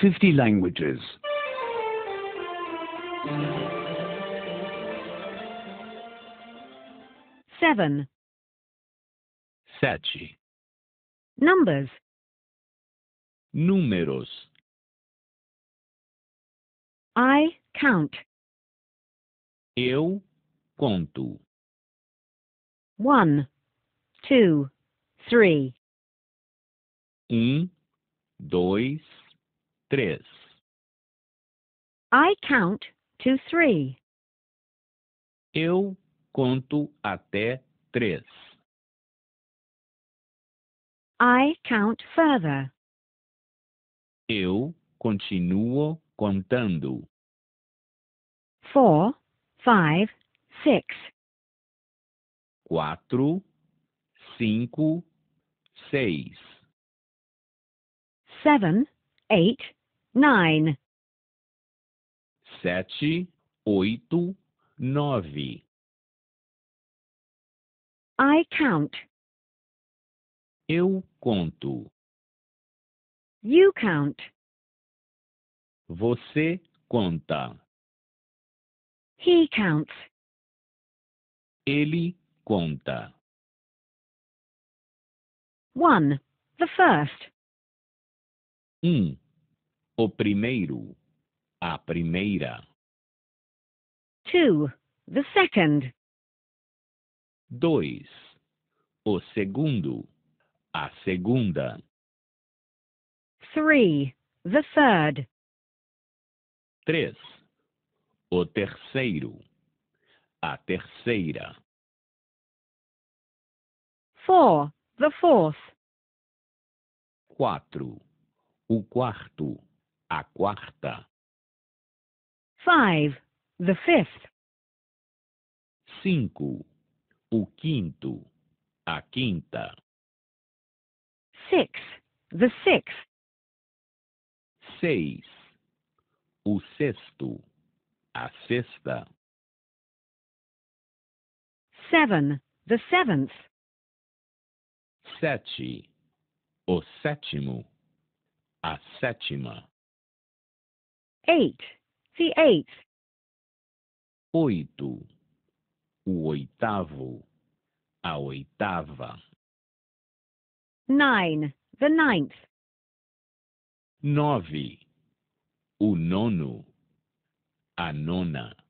50 languages. Seven. Sete. Numbers. Números. I count. Eu conto. One, two, three. Um, dois, Três. I count to three. Eu conto até três. I count further. Eu continuo contando. Four, five, six. Quatro, cinco, seis. Seven, eight, nine. Sete, oito, nove. I count. Eu conto. You count. Você conta. He counts. Ele conta. One. The first. Um. O primeiro, a primeira. Two, the second. Dois, o segundo, a segunda. Three, the third. Três, o terceiro, a terceira. Four, the fourth. Quatro, o quarto, a quarta. Five, the fifth. Cinco, o quinto, a quinta. Six, the sixth. Seis, o sexto, a sexta. Seven, the seventh. Sete, o sétimo, a sétima. Eight. The eighth. Oito. O oitavo. A oitava. Nine. The ninth. Nove. O nono. A nona.